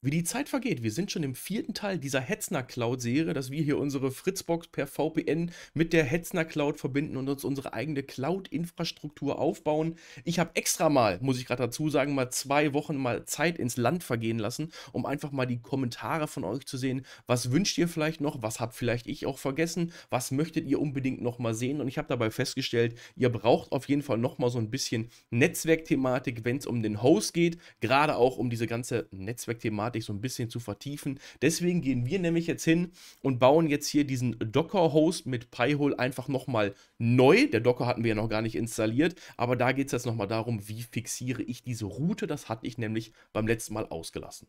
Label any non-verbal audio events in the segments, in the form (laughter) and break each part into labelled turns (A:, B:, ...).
A: Wie die Zeit vergeht, wir sind schon im vierten Teil dieser Hetzner Cloud-Serie, dass wir hier unsere Fritzbox per VPN mit der Hetzner Cloud verbinden und uns unsere eigene Cloud-Infrastruktur aufbauen. Ich habe extra mal, muss ich gerade dazu sagen, mal zwei Wochen mal Zeit ins Land vergehen lassen, um einfach mal die Kommentare von euch zu sehen. Was wünscht ihr vielleicht noch? Was habt vielleicht ich auch vergessen? Was möchtet ihr unbedingt nochmal sehen? Und ich habe dabei festgestellt, ihr braucht auf jeden Fall nochmal so ein bisschen Netzwerkthematik, wenn es um den Host geht, gerade auch um diese ganze Netzwerkthematik Thematik so ein bisschen zu vertiefen. Deswegen gehen wir nämlich jetzt hin und bauen jetzt hier diesen Docker-Host mit Pi-Hole einfach nochmal neu. Der Docker hatten wir ja noch gar nicht installiert, aber da geht es jetzt nochmal darum, wie fixiere ich diese Route. Das hatte ich nämlich beim letzten Mal ausgelassen.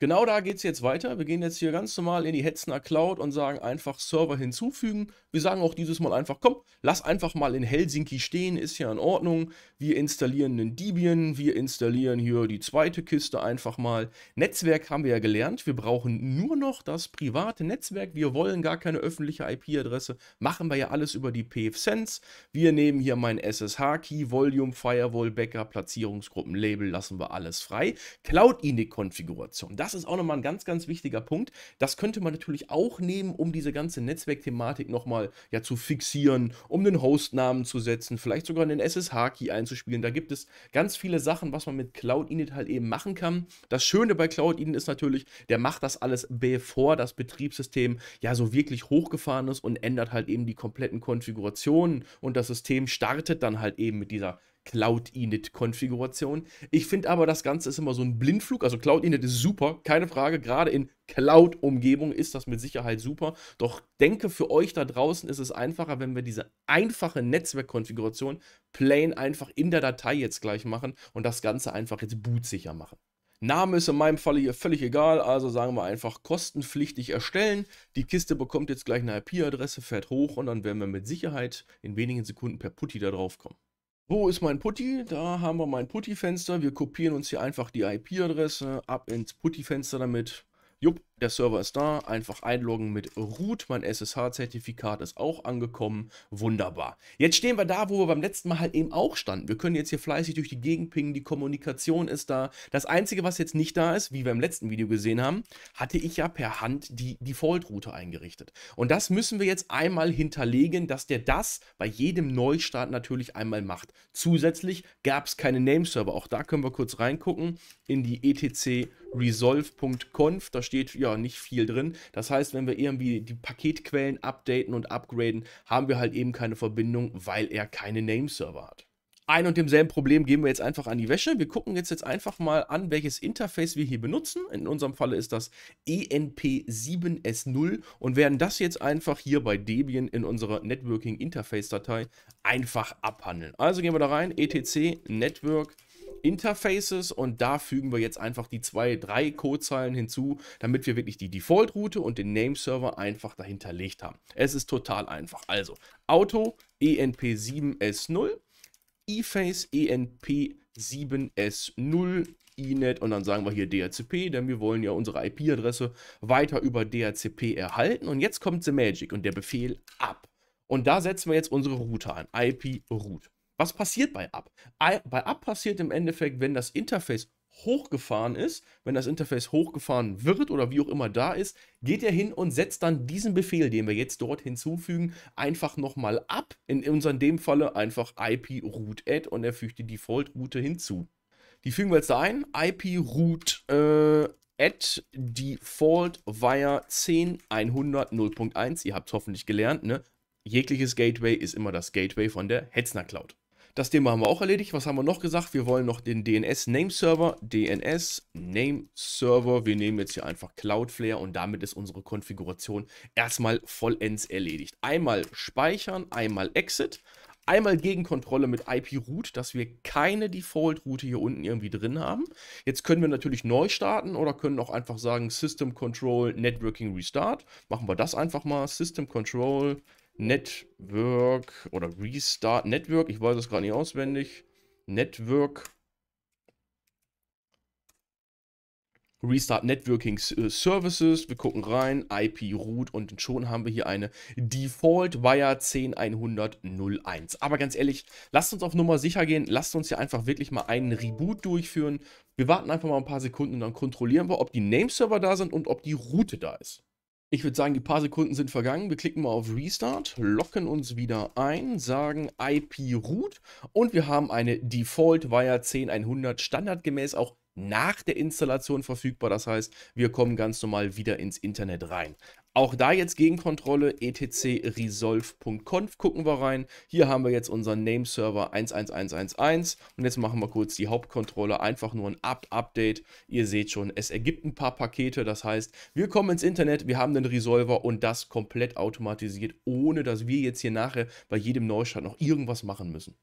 A: Genau da geht es jetzt weiter. Wir gehen jetzt hier ganz normal in die Hetzner Cloud und sagen einfach Server hinzufügen. Wir sagen auch dieses Mal einfach, komm, lass einfach mal in Helsinki stehen, ist ja in Ordnung. Wir installieren einen Debian, wir installieren hier die zweite Kiste einfach mal. Netzwerk haben wir ja gelernt, wir brauchen nur noch das private Netzwerk. Wir wollen gar keine öffentliche IP-Adresse, machen wir ja alles über die pfSense. Wir nehmen hier mein SSH-Key, Volume, Firewall, Backup, Platzierungsgruppen, Label, lassen wir alles frei. Cloud-Init-Konfiguration, das ist auch nochmal ein ganz, ganz wichtiger Punkt. Das könnte man natürlich auch nehmen, um diese ganze Netzwerkthematik nochmal ja, zu fixieren, um den Hostnamen zu setzen, vielleicht sogar einen SSH-Key einzuspielen. Da gibt es ganz viele Sachen, was man mit Cloud Init halt eben machen kann. Das Schöne bei Cloud Init ist natürlich, der macht das alles, bevor das Betriebssystem ja so wirklich hochgefahren ist und ändert halt eben die kompletten Konfigurationen und das System startet dann halt eben mit dieser Cloud-Init-Konfiguration. Ich finde aber, das Ganze ist immer so ein Blindflug. Also Cloud-Init ist super, keine Frage. Gerade in Cloud-Umgebung ist das mit Sicherheit super. Doch denke, für euch da draußen ist es einfacher, wenn wir diese einfache Netzwerkkonfiguration plain einfach in der Datei jetzt gleich machen und das Ganze einfach jetzt bootsicher machen. Name ist in meinem Falle hier völlig egal, also sagen wir einfach kostenpflichtig erstellen. Die Kiste bekommt jetzt gleich eine IP-Adresse, fährt hoch und dann werden wir mit Sicherheit in wenigen Sekunden per Putty da drauf kommen. Wo ist mein Putty? Da haben wir mein Putty-Fenster. Wir kopieren uns hier einfach die IP-Adresse ab ins Putty-Fenster damit. Jupp, der Server ist da, einfach einloggen mit root, mein SSH-Zertifikat ist auch angekommen, wunderbar. Jetzt stehen wir da, wo wir beim letzten Mal halt eben auch standen. Wir können jetzt hier fleißig durch die Gegend pingen, die Kommunikation ist da. Das Einzige, was jetzt nicht da ist, wie wir im letzten Video gesehen haben, hatte ich ja per Hand die Default-Route eingerichtet. Und das müssen wir jetzt einmal hinterlegen, dass der das bei jedem Neustart natürlich einmal macht. Zusätzlich gab es keine Nameserver, auch da können wir kurz reingucken in die etc resolve.conf, da steht, ja, ja nicht viel drin. Das heißt, wenn wir irgendwie die Paketquellen updaten und upgraden, haben wir halt eben keine Verbindung, weil er keine Name-Server hat ein und demselben Problem geben wir jetzt einfach an die Wäsche. Wir gucken jetzt, jetzt einfach mal an, welches Interface wir hier benutzen. In unserem Falle ist das e ENP7S0 und werden das jetzt einfach hier bei Debian in unserer Networking Interface Datei einfach abhandeln. Also gehen wir da rein, etc, Network Interfaces und da fügen wir jetzt einfach die zwei, drei Codezeilen hinzu, damit wir wirklich die Default-Route und den Name-Server einfach dahinterlegt haben. Es ist total einfach. Also Auto e ENP7S0, eFace e ENP7S0 Inet e und dann sagen wir hier DHCP, denn wir wollen ja unsere IP-Adresse weiter über DHCP erhalten. Und jetzt kommt The Magic und der Befehl ab. Und da setzen wir jetzt unsere Route an, ip route was passiert bei Up? Bei Up passiert im Endeffekt, wenn das Interface hochgefahren ist, wenn das Interface hochgefahren wird oder wie auch immer da ist, geht er hin und setzt dann diesen Befehl, den wir jetzt dort hinzufügen, einfach nochmal ab. In unserem dem Falle einfach IP root add und er fügt die Default-Route hinzu. Die fügen wir jetzt da ein, IP root äh, add default via 10.100.0.1. Ihr habt es hoffentlich gelernt, ne? Jegliches Gateway ist immer das Gateway von der Hetzner Cloud. Das Thema haben wir auch erledigt. Was haben wir noch gesagt? Wir wollen noch den DNS Name Server, DNS Name Server. Wir nehmen jetzt hier einfach Cloudflare und damit ist unsere Konfiguration erstmal vollends erledigt. Einmal speichern, einmal Exit. Einmal Gegenkontrolle mit IP-Root, dass wir keine Default-Route hier unten irgendwie drin haben. Jetzt können wir natürlich neu starten oder können auch einfach sagen System Control Networking Restart. Machen wir das einfach mal. System Control Network oder Restart Network, ich weiß es gerade nicht auswendig. Network Restart Networking äh, Services. Wir gucken rein, IP Root und schon haben wir hier eine Default Wire 1010001. Aber ganz ehrlich, lasst uns auf Nummer sicher gehen. Lasst uns hier einfach wirklich mal einen Reboot durchführen. Wir warten einfach mal ein paar Sekunden und dann kontrollieren wir, ob die Nameserver da sind und ob die Route da ist. Ich würde sagen, die paar Sekunden sind vergangen. Wir klicken mal auf Restart, locken uns wieder ein, sagen IP Root und wir haben eine Default Wire 10100 standardgemäß auch nach der Installation verfügbar. Das heißt, wir kommen ganz normal wieder ins Internet rein. Auch da jetzt Gegenkontrolle, etcresolve.conf gucken wir rein. Hier haben wir jetzt unseren Name-Server 11111 und jetzt machen wir kurz die Hauptkontrolle, einfach nur ein Apt-Update. Ihr seht schon, es ergibt ein paar Pakete, das heißt, wir kommen ins Internet, wir haben den Resolver und das komplett automatisiert, ohne dass wir jetzt hier nachher bei jedem Neustart noch irgendwas machen müssen.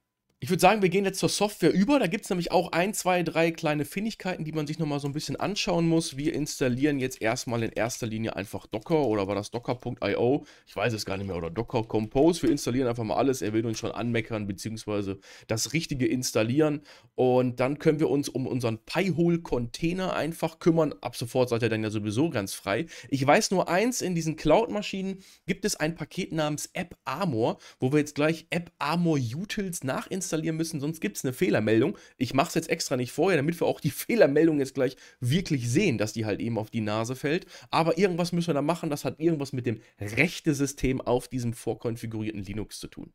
A: Ich würde sagen, wir gehen jetzt zur Software über. Da gibt es nämlich auch ein, zwei, drei kleine Findigkeiten, die man sich nochmal so ein bisschen anschauen muss. Wir installieren jetzt erstmal in erster Linie einfach Docker oder war das Docker.io? Ich weiß es gar nicht mehr. Oder Docker Compose. Wir installieren einfach mal alles. Er will uns schon anmeckern beziehungsweise das Richtige installieren. Und dann können wir uns um unseren Pi-Hole-Container einfach kümmern. Ab sofort seid ihr dann ja sowieso ganz frei. Ich weiß nur eins, in diesen Cloud-Maschinen gibt es ein Paket namens App Armor, wo wir jetzt gleich App Armor Utils nachinstallieren installieren müssen, sonst gibt es eine Fehlermeldung. Ich mache es jetzt extra nicht vorher, damit wir auch die (laughs) Fehlermeldung jetzt gleich wirklich sehen, dass die halt eben auf die Nase fällt. Aber irgendwas müssen wir da machen, das hat irgendwas mit dem rechten system auf diesem vorkonfigurierten Linux zu tun.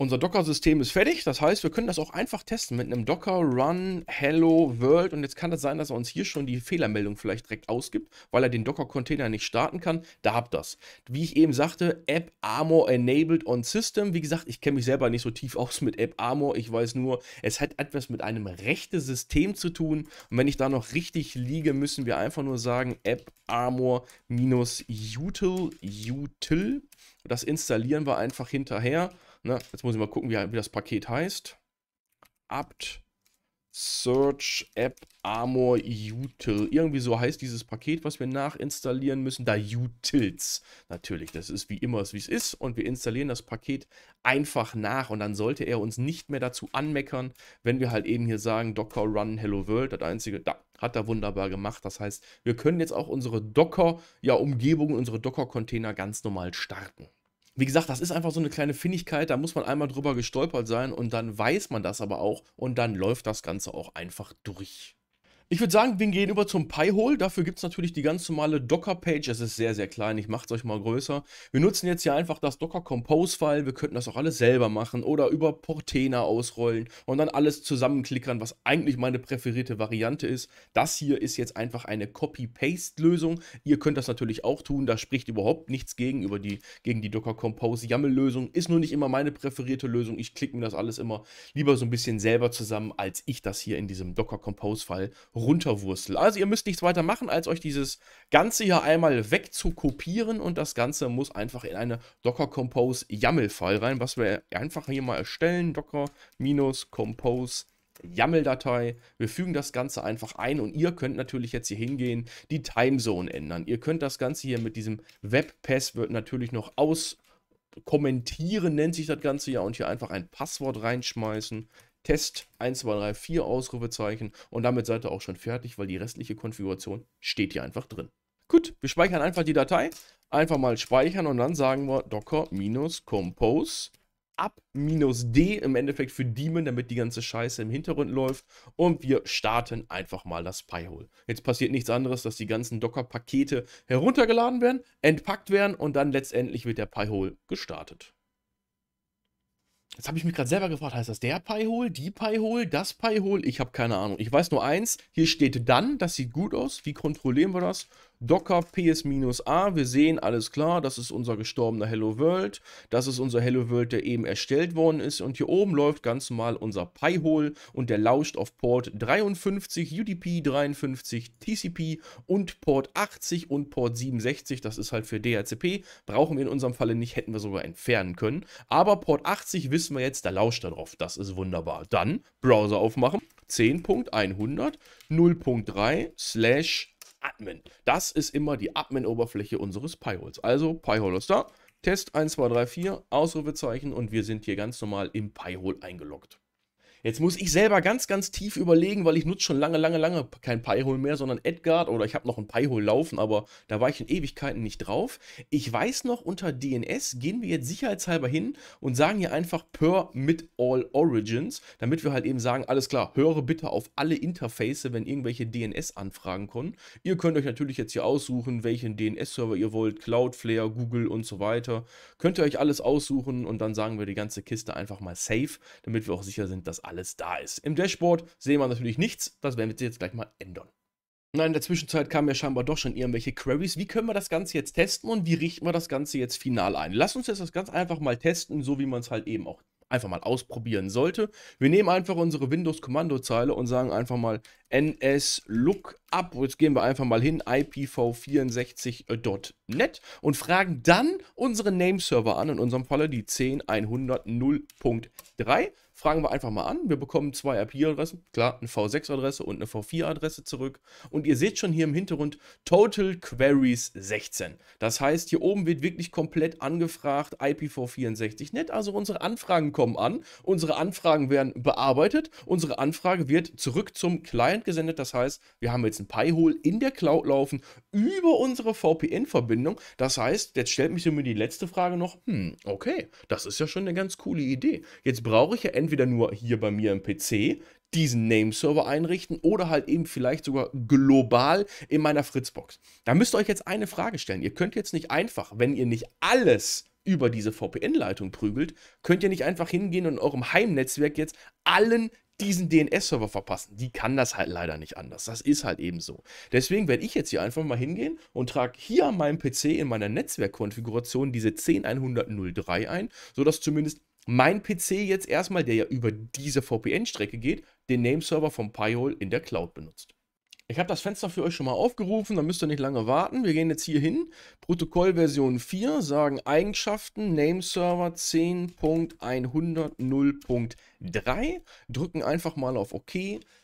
A: Unser Docker-System ist fertig, das heißt, wir können das auch einfach testen mit einem Docker Run Hello World und jetzt kann das sein, dass er uns hier schon die Fehlermeldung vielleicht direkt ausgibt, weil er den Docker-Container nicht starten kann. Da habt das. Wie ich eben sagte, App Armor enabled on System. Wie gesagt, ich kenne mich selber nicht so tief aus mit App Armor. Ich weiß nur, es hat etwas mit einem rechten System zu tun und wenn ich da noch richtig liege, müssen wir einfach nur sagen App Armor minus util util. Das installieren wir einfach hinterher Ne? Jetzt muss ich mal gucken, wie, wie das Paket heißt. Apt Search App Armor Util. Irgendwie so heißt dieses Paket, was wir nachinstallieren müssen. Da Utils. Natürlich, das ist wie immer, wie es ist. Und wir installieren das Paket einfach nach. Und dann sollte er uns nicht mehr dazu anmeckern, wenn wir halt eben hier sagen, Docker Run Hello World. Das einzige, da hat er wunderbar gemacht. Das heißt, wir können jetzt auch unsere Docker-Umgebung, ja, unsere Docker-Container ganz normal starten wie gesagt, das ist einfach so eine kleine Findigkeit, da muss man einmal drüber gestolpert sein und dann weiß man das aber auch und dann läuft das Ganze auch einfach durch. Ich würde sagen, wir gehen über zum Pi-Hole. Dafür gibt es natürlich die ganz normale Docker-Page. Es ist sehr, sehr klein. Ich mache es euch mal größer. Wir nutzen jetzt hier einfach das Docker-Compose-File. Wir könnten das auch alles selber machen oder über Portena ausrollen und dann alles zusammenklickern, was eigentlich meine präferierte Variante ist. Das hier ist jetzt einfach eine Copy-Paste-Lösung. Ihr könnt das natürlich auch tun. Da spricht überhaupt nichts gegen, über die, gegen die Docker-Compose-YAML-Lösung. Ist nur nicht immer meine präferierte Lösung. Ich klicke mir das alles immer lieber so ein bisschen selber zusammen, als ich das hier in diesem Docker-Compose-File runterwurstel. Also ihr müsst nichts weiter machen, als euch dieses Ganze hier einmal wegzukopieren und das Ganze muss einfach in eine Docker Compose YAML-File rein, was wir einfach hier mal erstellen, Docker-Compose YAML-Datei. Wir fügen das Ganze einfach ein und ihr könnt natürlich jetzt hier hingehen, die Timezone ändern. Ihr könnt das Ganze hier mit diesem Web-Password natürlich noch aus kommentieren nennt sich das Ganze ja und hier einfach ein Passwort reinschmeißen. Test 1, 2, 3, 4 Ausrufezeichen und damit seid ihr auch schon fertig, weil die restliche Konfiguration steht hier einfach drin. Gut, wir speichern einfach die Datei, einfach mal speichern und dann sagen wir docker-compose ab D im Endeffekt für Daemon, damit die ganze Scheiße im Hintergrund läuft. Und wir starten einfach mal das Pi-Hole. Jetzt passiert nichts anderes, dass die ganzen Docker-Pakete heruntergeladen werden, entpackt werden und dann letztendlich wird der Pi-Hole gestartet. Jetzt habe ich mich gerade selber gefragt, heißt das der Pi-Hole, die Pi-Hole, das Pi-Hole? Ich habe keine Ahnung. Ich weiß nur eins, hier steht dann, das sieht gut aus. Wie kontrollieren wir das? Docker PS-A. Wir sehen, alles klar, das ist unser gestorbener Hello World. Das ist unser Hello World, der eben erstellt worden ist. Und hier oben läuft ganz normal unser Pi-Hole und der lauscht auf Port 53, UDP 53, TCP und Port 80 und Port 67. Das ist halt für DHCP. Brauchen wir in unserem Falle nicht, hätten wir sogar entfernen können. Aber Port 80 wissen wir jetzt, da lauscht er drauf. Das ist wunderbar. Dann Browser aufmachen. 10.100 0.3 slash Admin. Das ist immer die Admin-Oberfläche unseres Pyholes. holes Also Pi-Hole ist da. Test 1234, Ausrufezeichen und wir sind hier ganz normal im pi eingeloggt. Jetzt muss ich selber ganz, ganz tief überlegen, weil ich nutze schon lange, lange, lange kein Piehole mehr, sondern Edgard oder ich habe noch ein Piehole laufen, aber da war ich in Ewigkeiten nicht drauf. Ich weiß noch, unter DNS gehen wir jetzt sicherheitshalber hin und sagen hier einfach per mit all origins, damit wir halt eben sagen, alles klar, höre bitte auf alle Interfaces, wenn irgendwelche DNS-Anfragen kommen. Ihr könnt euch natürlich jetzt hier aussuchen, welchen DNS-Server ihr wollt, Cloudflare, Google und so weiter. Könnt ihr euch alles aussuchen und dann sagen wir die ganze Kiste einfach mal safe, damit wir auch sicher sind, dass alles da ist. Im Dashboard sehen wir natürlich nichts, das werden wir jetzt gleich mal ändern. Na, in der Zwischenzeit kamen ja scheinbar doch schon irgendwelche Queries. Wie können wir das Ganze jetzt testen und wie richten wir das Ganze jetzt final ein? Lass uns jetzt das ganz einfach mal testen, so wie man es halt eben auch einfach mal ausprobieren sollte. Wir nehmen einfach unsere Windows-Kommandozeile und sagen einfach mal nslookup. Jetzt gehen wir einfach mal hin, ipv64.net und fragen dann unseren Nameserver an, in unserem Falle die 10100.3 fragen wir einfach mal an. Wir bekommen zwei IP-Adressen, klar, eine V6-Adresse und eine V4-Adresse zurück. Und ihr seht schon hier im Hintergrund Total Queries 16. Das heißt, hier oben wird wirklich komplett angefragt ipv 64 Nett, Also unsere Anfragen kommen an, unsere Anfragen werden bearbeitet, unsere Anfrage wird zurück zum Client gesendet. Das heißt, wir haben jetzt ein Pi-Hole in der Cloud laufen über unsere VPN-Verbindung. Das heißt, jetzt stellt mich mir die letzte Frage noch, hm, okay, das ist ja schon eine ganz coole Idee. Jetzt brauche ich ja endlich entweder nur hier bei mir im PC diesen Name-Server einrichten oder halt eben vielleicht sogar global in meiner Fritzbox. Da müsst ihr euch jetzt eine Frage stellen. Ihr könnt jetzt nicht einfach, wenn ihr nicht alles über diese VPN-Leitung prügelt, könnt ihr nicht einfach hingehen und eurem Heimnetzwerk jetzt allen diesen DNS-Server verpassen. Die kann das halt leider nicht anders. Das ist halt eben so. Deswegen werde ich jetzt hier einfach mal hingehen und trage hier an meinem PC in meiner Netzwerkkonfiguration diese 10103 ein, sodass zumindest mein PC jetzt erstmal, der ja über diese VPN-Strecke geht, den Nameserver von Pyhole in der Cloud benutzt. Ich habe das Fenster für euch schon mal aufgerufen, da müsst ihr nicht lange warten. Wir gehen jetzt hier hin, Protokollversion 4, sagen Eigenschaften, Name Server 10.100.3. drücken einfach mal auf OK,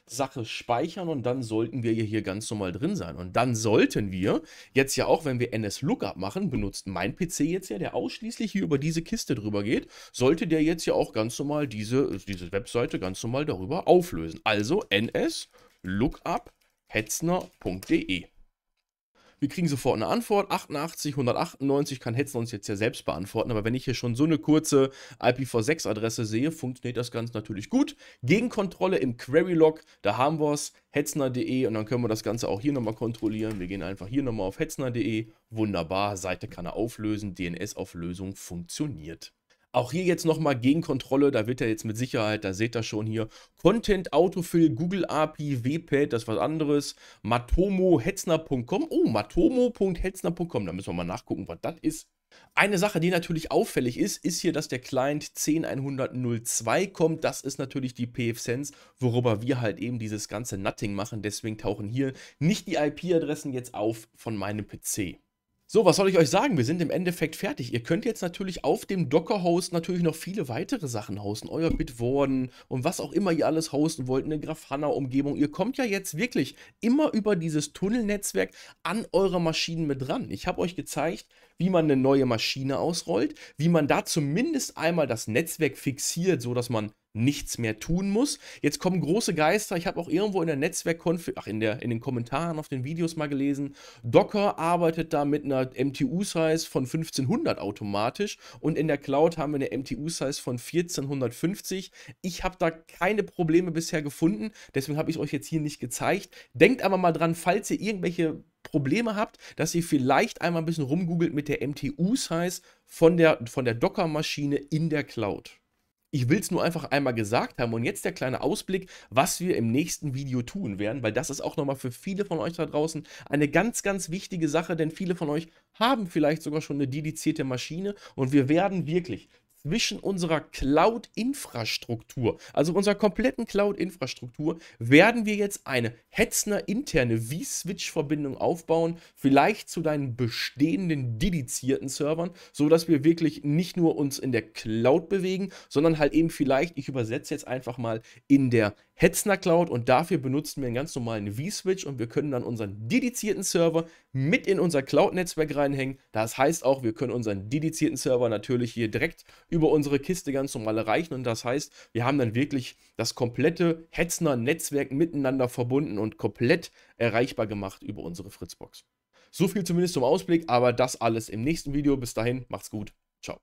A: Sache speichern und dann sollten wir hier ganz normal drin sein. Und dann sollten wir jetzt ja auch, wenn wir NS-Lookup machen, benutzt mein PC jetzt ja, der ausschließlich hier über diese Kiste drüber geht, sollte der jetzt ja auch ganz normal diese, diese Webseite ganz normal darüber auflösen. Also NS-Lookup hetzner.de. Wir kriegen sofort eine Antwort. 88, 198 kann Hetzner uns jetzt ja selbst beantworten. Aber wenn ich hier schon so eine kurze IPv6-Adresse sehe, funktioniert das Ganze natürlich gut. Gegenkontrolle im Query-Log, da haben wir es, hetzner.de. Und dann können wir das Ganze auch hier nochmal kontrollieren. Wir gehen einfach hier nochmal auf hetzner.de. Wunderbar, Seite kann er auflösen. DNS-Auflösung funktioniert. Auch hier jetzt nochmal Gegenkontrolle, da wird er jetzt mit Sicherheit, da seht ihr schon hier, Content, Autofill, Google API, WPAD, das ist was anderes, matomohetzner.com, oh, matomo.hetzner.com, da müssen wir mal nachgucken, was das ist. Eine Sache, die natürlich auffällig ist, ist hier, dass der Client 10102 kommt. Das ist natürlich die PFSense, worüber wir halt eben dieses ganze Nutting machen. Deswegen tauchen hier nicht die IP-Adressen jetzt auf von meinem PC. So, was soll ich euch sagen? Wir sind im Endeffekt fertig. Ihr könnt jetzt natürlich auf dem Docker-Host natürlich noch viele weitere Sachen hosten. Euer Bitwarden und was auch immer ihr alles hosten wollt, eine Grafana-Umgebung. Ihr kommt ja jetzt wirklich immer über dieses Tunnelnetzwerk an eure Maschinen mit dran. Ich habe euch gezeigt, wie man eine neue Maschine ausrollt, wie man da zumindest einmal das Netzwerk fixiert, sodass man nichts mehr tun muss. Jetzt kommen große Geister. Ich habe auch irgendwo in der Netzwerkkonf, ach, in, der, in den Kommentaren auf den Videos mal gelesen, Docker arbeitet da mit einer MTU-Size von 1500 automatisch und in der Cloud haben wir eine MTU-Size von 1450. Ich habe da keine Probleme bisher gefunden, deswegen habe ich es euch jetzt hier nicht gezeigt. Denkt aber mal dran, falls ihr irgendwelche Probleme habt, dass ihr vielleicht einmal ein bisschen rumgoogelt mit der MTU-Size von der, von der Docker-Maschine in der Cloud. Ich will es nur einfach einmal gesagt haben und jetzt der kleine Ausblick, was wir im nächsten Video tun werden, weil das ist auch nochmal für viele von euch da draußen eine ganz, ganz wichtige Sache, denn viele von euch haben vielleicht sogar schon eine dedizierte Maschine und wir werden wirklich zwischen unserer Cloud-Infrastruktur, also unserer kompletten Cloud-Infrastruktur, werden wir jetzt eine Hetzner interne V-Switch-Verbindung aufbauen, vielleicht zu deinen bestehenden dedizierten Servern, sodass wir wirklich nicht nur uns in der Cloud bewegen, sondern halt eben vielleicht, ich übersetze jetzt einfach mal, in der Hetzner Cloud und dafür benutzen wir einen ganz normalen V-Switch und wir können dann unseren dedizierten Server mit in unser Cloud-Netzwerk reinhängen. Das heißt auch, wir können unseren dedizierten Server natürlich hier direkt über unsere Kiste ganz normal erreichen und das heißt, wir haben dann wirklich das komplette Hetzner-Netzwerk miteinander verbunden und komplett erreichbar gemacht über unsere Fritzbox. So viel zumindest zum Ausblick, aber das alles im nächsten Video. Bis dahin, macht's gut, ciao.